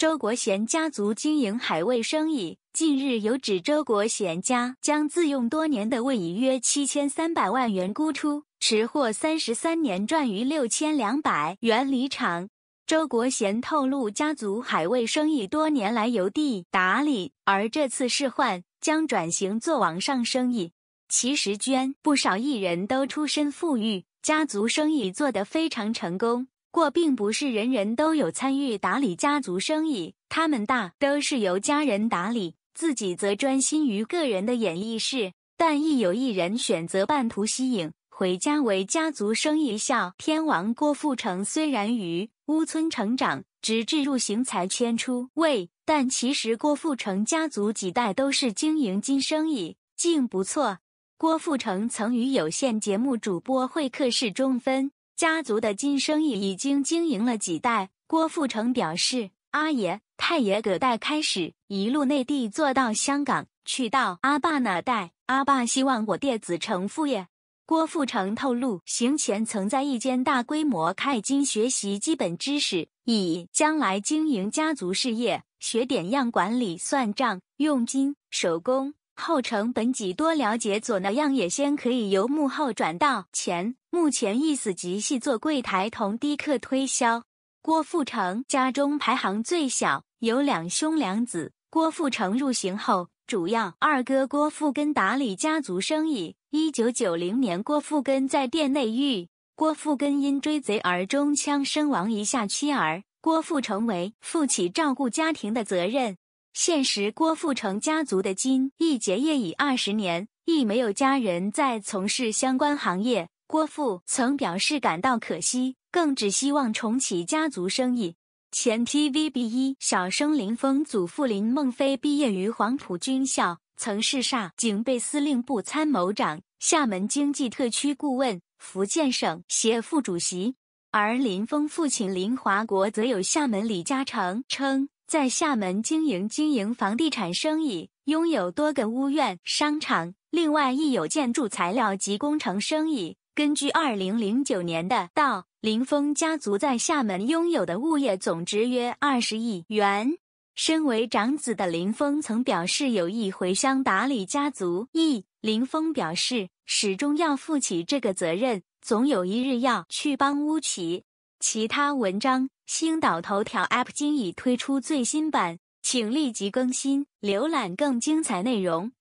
周国贤家族经营海味生意，近日有指周国贤家将自用多年的位移约七千三百万元估出，持货三十三年赚逾六千两百元离场。周国贤透露，家族海味生意多年来由地打理，而这次释换将转型做网上生意。其实，捐不少艺人都出身富裕，家族生意做得非常成功。过并不是人人都有参与打理家族生意，他们大都是由家人打理，自己则专心于个人的演艺事。但亦有一人选择半途息影，回家为家族生意效。天王郭富城虽然于乌村成长，直至入行才迁出位，但其实郭富城家族几代都是经营金生意，境不错。郭富城曾与有线节目主播会客室中分。家族的金生意已经经营了几代。郭富城表示：“阿爷、太爷葛代开始，一路内地做到香港，去到阿爸那代。阿爸希望我爹子承父业。”郭富城透露，行前曾在一间大规模开金学习基本知识，以将来经营家族事业，学点样管理、算账、用金、手工。后成本几多了解左那样也先可以由幕后转到前目前意思即系做柜台同低客推销。郭富城家中排行最小，有两兄两子。郭富城入行后，主要二哥郭富根打理家族生意。一九九零年，郭富根在店内遇郭富根因追贼而中枪身亡，一下妻儿，郭富城为负起照顾家庭的责任。现时郭富城家族的金亦结业已二十年，亦没有家人在从事相关行业。郭父曾表示感到可惜，更只希望重启家族生意。前 TVB 一小生林峰祖父林孟飞毕业于黄埔军校，曾是厦警备司令部参谋长、厦门经济特区顾问、福建省协副主席。而林峰父亲林华国则有厦门李嘉诚称。在厦门经营经营房地产生意，拥有多个屋苑、商场，另外亦有建筑材料及工程生意。根据二零零九年的道林峰家族在厦门拥有的物业总值约二十亿元。身为长子的林峰曾表示有意回乡打理家族。一林峰表示，始终要负起这个责任，总有一日要去帮屋企。其他文章，《星岛头条》App 今已推出最新版，请立即更新，浏览更精彩内容。